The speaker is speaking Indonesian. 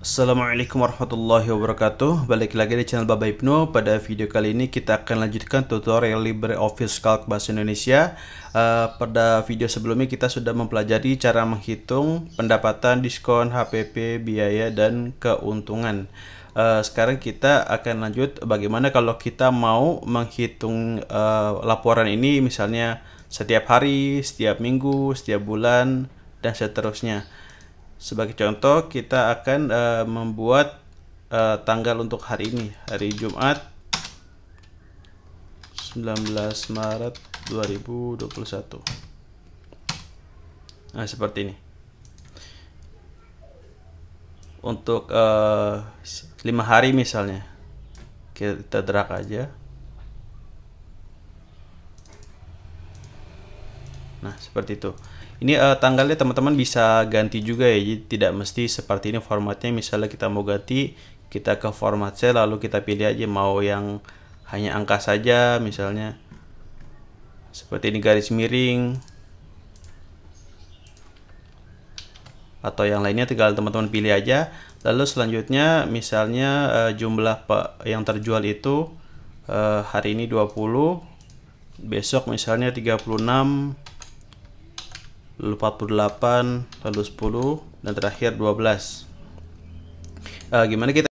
Assalamualaikum warahmatullahi wabarakatuh Balik lagi di channel Baba Ibnu Pada video kali ini kita akan lanjutkan tutorial LibreOffice Calc Bahasa Indonesia uh, Pada video sebelumnya kita sudah mempelajari cara menghitung pendapatan, diskon, HPP, biaya, dan keuntungan uh, Sekarang kita akan lanjut bagaimana kalau kita mau menghitung uh, laporan ini Misalnya setiap hari, setiap minggu, setiap bulan, dan seterusnya sebagai contoh, kita akan uh, membuat uh, tanggal untuk hari ini, hari Jumat 19 Maret 2021. Nah, seperti ini. Untuk uh, eh, 5 hari misalnya. Kita drag aja. Nah, seperti itu. Ini uh, tanggalnya teman-teman bisa ganti juga ya. Jadi tidak mesti seperti ini formatnya. Misalnya kita mau ganti, kita ke format cell lalu kita pilih aja mau yang hanya angka saja misalnya. Seperti ini garis miring. Atau yang lainnya tinggal teman-teman pilih aja. Lalu selanjutnya misalnya uh, jumlah yang terjual itu uh, hari ini 20, besok misalnya 36 lalu 48, lalu 10, dan terakhir 12. Uh, eh, gimana kita